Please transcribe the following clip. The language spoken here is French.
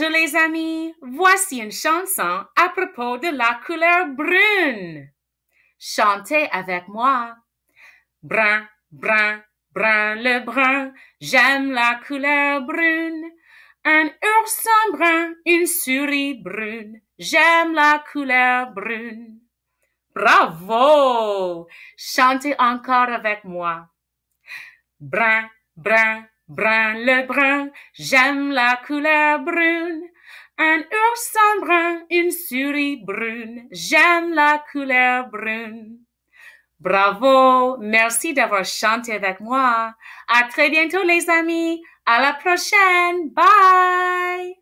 Bonjour les amis, voici une chanson à propos de la couleur brune. Chantez avec moi. Brun, brun, brun, le brun, j'aime la couleur brune. Un ourson brun, une souris brune, j'aime la couleur brune. Bravo! Chantez encore avec moi. Brun, brun, Brun le brun, j'aime la couleur brune. Un oursin brun, une souris brune, j'aime la couleur brune. Bravo, merci d'avoir chanté avec moi. À très bientôt les amis, à la prochaine, bye!